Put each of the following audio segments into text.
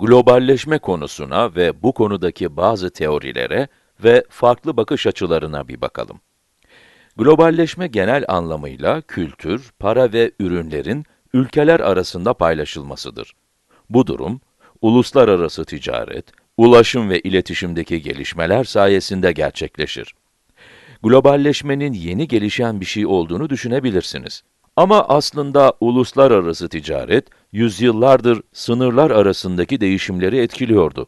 globalleşme konusuna ve bu konudaki bazı teorilere ve farklı bakış açılarına bir bakalım. Globalleşme genel anlamıyla kültür, para ve ürünlerin ülkeler arasında paylaşılmasıdır. Bu durum, uluslararası ticaret, ulaşım ve iletişimdeki gelişmeler sayesinde gerçekleşir. Globalleşmenin yeni gelişen bir şey olduğunu düşünebilirsiniz. Ama aslında uluslararası ticaret, yüzyıllardır sınırlar arasındaki değişimleri etkiliyordu.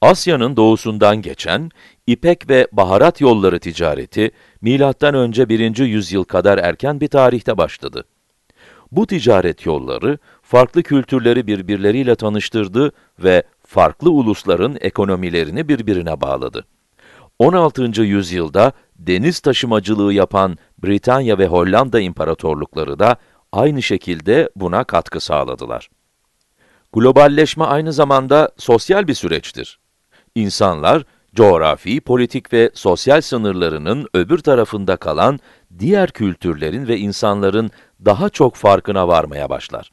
Asya'nın doğusundan geçen ipek ve baharat yolları ticareti milattan önce 1. yüzyıl kadar erken bir tarihte başladı. Bu ticaret yolları farklı kültürleri birbirleriyle tanıştırdı ve farklı ulusların ekonomilerini birbirine bağladı. 16. yüzyılda deniz taşımacılığı yapan Britanya ve Hollanda imparatorlukları da aynı şekilde buna katkı sağladılar. Globalleşme aynı zamanda sosyal bir süreçtir. İnsanlar, coğrafi, politik ve sosyal sınırlarının öbür tarafında kalan diğer kültürlerin ve insanların daha çok farkına varmaya başlar.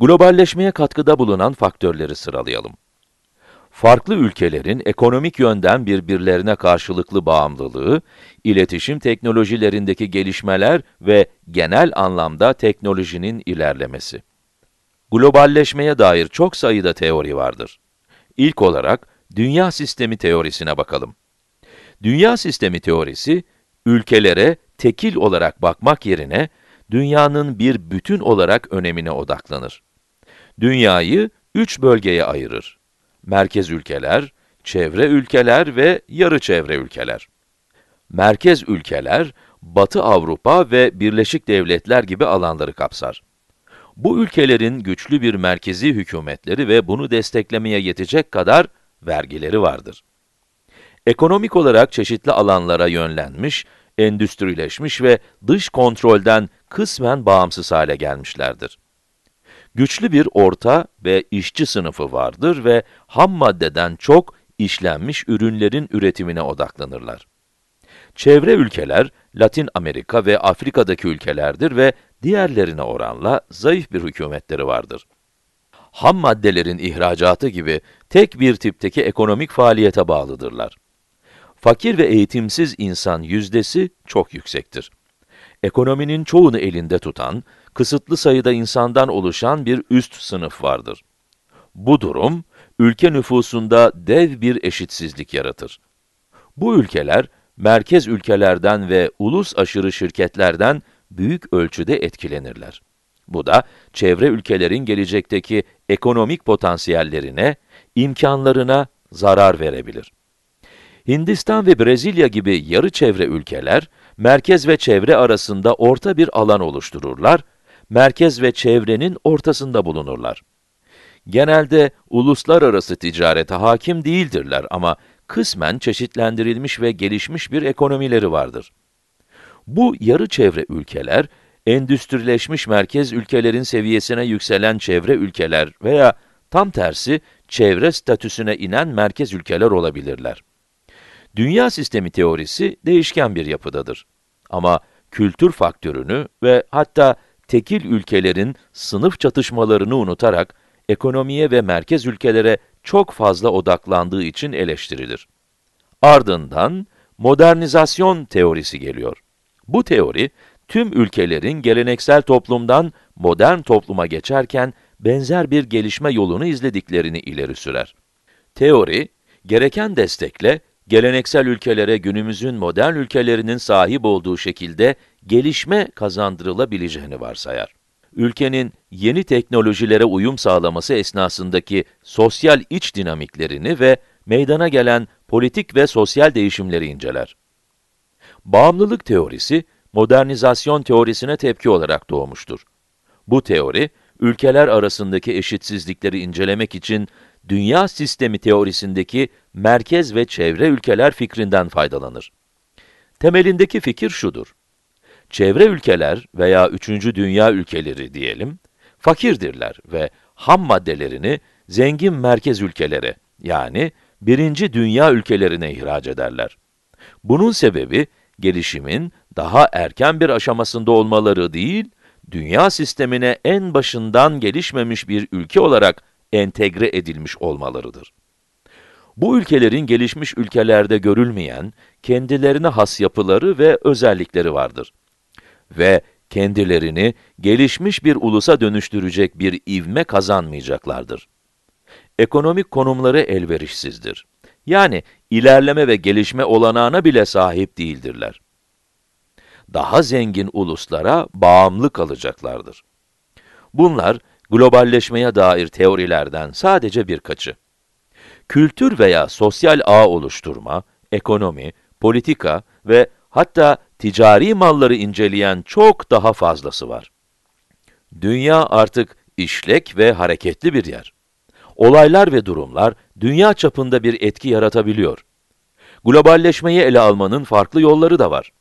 Globalleşmeye katkıda bulunan faktörleri sıralayalım farklı ülkelerin ekonomik yönden birbirlerine karşılıklı bağımlılığı, iletişim teknolojilerindeki gelişmeler ve genel anlamda teknolojinin ilerlemesi. Globalleşmeye dair çok sayıda teori vardır. İlk olarak dünya sistemi teorisine bakalım. Dünya sistemi teorisi, ülkelere tekil olarak bakmak yerine, dünyanın bir bütün olarak önemine odaklanır. Dünyayı üç bölgeye ayırır merkez ülkeler, çevre ülkeler ve yarı çevre ülkeler. Merkez ülkeler, Batı Avrupa ve Birleşik Devletler gibi alanları kapsar. Bu ülkelerin güçlü bir merkezi hükümetleri ve bunu desteklemeye yetecek kadar vergileri vardır. Ekonomik olarak çeşitli alanlara yönlenmiş, endüstrileşmiş ve dış kontrolden kısmen bağımsız hale gelmişlerdir. Güçlü bir orta ve işçi sınıfı vardır ve ham maddeden çok işlenmiş ürünlerin üretimine odaklanırlar. Çevre ülkeler, Latin Amerika ve Afrika'daki ülkelerdir ve diğerlerine oranla zayıf bir hükümetleri vardır. Ham maddelerin ihracatı gibi tek bir tipteki ekonomik faaliyete bağlıdırlar. Fakir ve eğitimsiz insan yüzdesi çok yüksektir. Ekonominin çoğunu elinde tutan, kısıtlı sayıda insandan oluşan bir üst sınıf vardır. Bu durum, ülke nüfusunda dev bir eşitsizlik yaratır. Bu ülkeler, merkez ülkelerden ve ulus aşırı şirketlerden büyük ölçüde etkilenirler. Bu da çevre ülkelerin gelecekteki ekonomik potansiyellerine, imkanlarına zarar verebilir. Hindistan ve Brezilya gibi yarı çevre ülkeler, merkez ve çevre arasında orta bir alan oluştururlar merkez ve çevrenin ortasında bulunurlar. Genelde uluslararası ticarete hakim değildirler ama kısmen çeşitlendirilmiş ve gelişmiş bir ekonomileri vardır. Bu yarı çevre ülkeler, endüstrileşmiş merkez ülkelerin seviyesine yükselen çevre ülkeler veya tam tersi çevre statüsüne inen merkez ülkeler olabilirler. Dünya sistemi teorisi değişken bir yapıdadır. Ama kültür faktörünü ve hatta tekil ülkelerin sınıf çatışmalarını unutarak ekonomiye ve merkez ülkelere çok fazla odaklandığı için eleştirilir. Ardından modernizasyon teorisi geliyor. Bu teori, tüm ülkelerin geleneksel toplumdan modern topluma geçerken benzer bir gelişme yolunu izlediklerini ileri sürer. Teori, gereken destekle geleneksel ülkelere günümüzün modern ülkelerinin sahip olduğu şekilde gelişme kazandırılabileceğini varsayar. Ülkenin yeni teknolojilere uyum sağlaması esnasındaki sosyal iç dinamiklerini ve meydana gelen politik ve sosyal değişimleri inceler. Bağımlılık teorisi, modernizasyon teorisine tepki olarak doğmuştur. Bu teori, ülkeler arasındaki eşitsizlikleri incelemek için dünya sistemi teorisindeki merkez ve çevre ülkeler fikrinden faydalanır. Temelindeki fikir şudur. Çevre ülkeler veya üçüncü dünya ülkeleri diyelim, fakirdirler ve ham maddelerini zengin merkez ülkelere yani birinci dünya ülkelerine ihraç ederler. Bunun sebebi gelişimin daha erken bir aşamasında olmaları değil, dünya sistemine en başından gelişmemiş bir ülke olarak entegre edilmiş olmalarıdır. Bu ülkelerin gelişmiş ülkelerde görülmeyen, kendilerine has yapıları ve özellikleri vardır. Ve kendilerini gelişmiş bir ulusa dönüştürecek bir ivme kazanmayacaklardır. Ekonomik konumları elverişsizdir. Yani ilerleme ve gelişme olanağına bile sahip değildirler. Daha zengin uluslara bağımlı kalacaklardır. Bunlar, globalleşmeye dair teorilerden sadece birkaçı. Kültür veya sosyal ağ oluşturma, ekonomi, politika ve hatta ticari malları inceleyen çok daha fazlası var. Dünya artık işlek ve hareketli bir yer. Olaylar ve durumlar dünya çapında bir etki yaratabiliyor. Globalleşmeyi ele almanın farklı yolları da var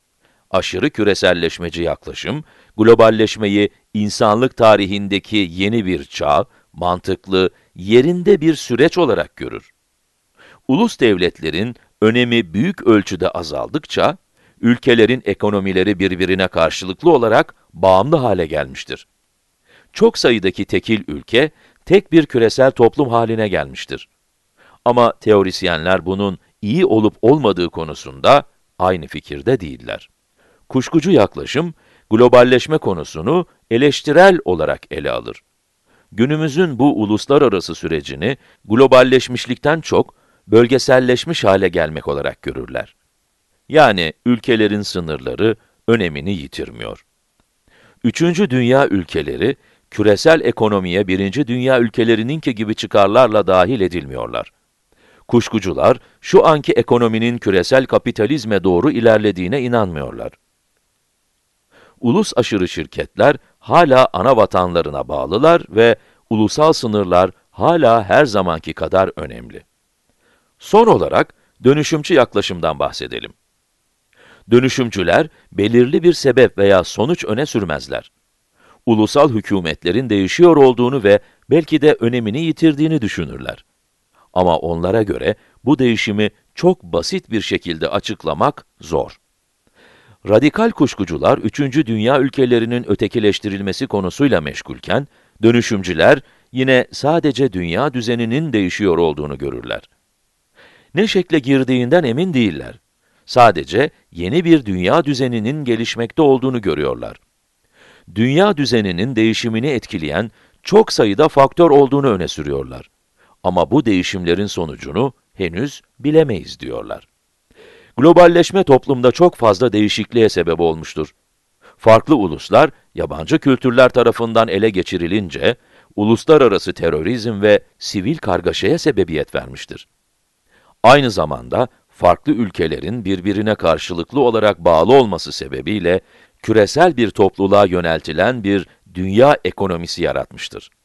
aşırı küreselleşmeci yaklaşım, globalleşmeyi insanlık tarihindeki yeni bir çağ, mantıklı, yerinde bir süreç olarak görür. Ulus devletlerin önemi büyük ölçüde azaldıkça, ülkelerin ekonomileri birbirine karşılıklı olarak bağımlı hale gelmiştir. Çok sayıdaki tekil ülke, tek bir küresel toplum haline gelmiştir. Ama teorisyenler bunun iyi olup olmadığı konusunda aynı fikirde değiller kuşkucu yaklaşım, globalleşme konusunu eleştirel olarak ele alır. Günümüzün bu uluslararası sürecini globalleşmişlikten çok bölgeselleşmiş hale gelmek olarak görürler. Yani ülkelerin sınırları önemini yitirmiyor. Üçüncü dünya ülkeleri, küresel ekonomiye birinci dünya ülkelerininki gibi çıkarlarla dahil edilmiyorlar. Kuşkucular, şu anki ekonominin küresel kapitalizme doğru ilerlediğine inanmıyorlar ulus aşırı şirketler hala ana vatanlarına bağlılar ve ulusal sınırlar hala her zamanki kadar önemli. Son olarak dönüşümcü yaklaşımdan bahsedelim. Dönüşümcüler belirli bir sebep veya sonuç öne sürmezler. Ulusal hükümetlerin değişiyor olduğunu ve belki de önemini yitirdiğini düşünürler. Ama onlara göre bu değişimi çok basit bir şekilde açıklamak zor. Radikal kuşkucular, 3. Dünya ülkelerinin ötekileştirilmesi konusuyla meşgulken, dönüşümcüler yine sadece dünya düzeninin değişiyor olduğunu görürler. Ne şekle girdiğinden emin değiller. Sadece yeni bir dünya düzeninin gelişmekte olduğunu görüyorlar. Dünya düzeninin değişimini etkileyen çok sayıda faktör olduğunu öne sürüyorlar. Ama bu değişimlerin sonucunu henüz bilemeyiz diyorlar. Globalleşme toplumda çok fazla değişikliğe sebep olmuştur. Farklı uluslar, yabancı kültürler tarafından ele geçirilince, uluslararası terörizm ve sivil kargaşaya sebebiyet vermiştir. Aynı zamanda, farklı ülkelerin birbirine karşılıklı olarak bağlı olması sebebiyle, küresel bir topluluğa yöneltilen bir dünya ekonomisi yaratmıştır.